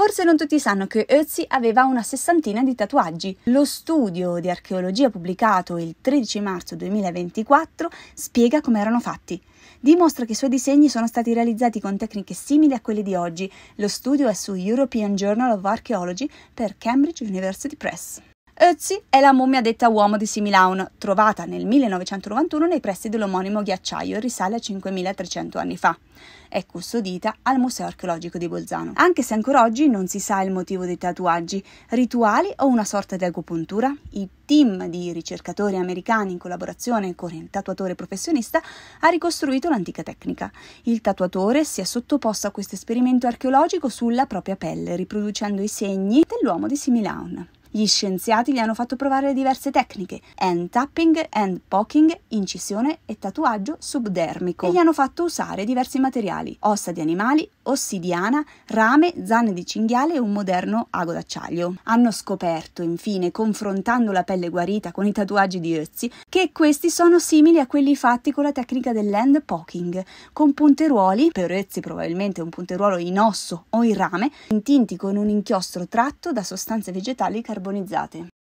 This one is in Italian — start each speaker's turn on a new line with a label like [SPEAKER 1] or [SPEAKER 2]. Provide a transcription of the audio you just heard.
[SPEAKER 1] Forse non tutti sanno che Ötzi aveva una sessantina di tatuaggi. Lo studio di archeologia pubblicato il 13 marzo 2024 spiega come erano fatti. Dimostra che i suoi disegni sono stati realizzati con tecniche simili a quelle di oggi. Lo studio è su European Journal of Archaeology per Cambridge University Press. Ötzi è la mummia detta uomo di Similaun, trovata nel 1991 nei pressi dell'omonimo ghiacciaio e risale a 5300 anni fa. È custodita al Museo archeologico di Bolzano. Anche se ancora oggi non si sa il motivo dei tatuaggi, rituali o una sorta di agopuntura, i team di ricercatori americani in collaborazione con il tatuatore professionista ha ricostruito l'antica tecnica. Il tatuatore si è sottoposto a questo esperimento archeologico sulla propria pelle, riproducendo i segni dell'uomo di Similaun. Gli scienziati gli hanno fatto provare diverse tecniche, hand tapping, hand poking, incisione e tatuaggio subdermico e gli hanno fatto usare diversi materiali, ossa di animali, ossidiana, rame, zanne di cinghiale e un moderno ago d'acciaio. Hanno scoperto, infine, confrontando la pelle guarita con i tatuaggi di Ötzi, che questi sono simili a quelli fatti con la tecnica dell'hand poking, con punteruoli, per Ötzi probabilmente un punteruolo in osso o in rame, intinti con un inchiostro tratto da sostanze vegetali carbonate carbonizzate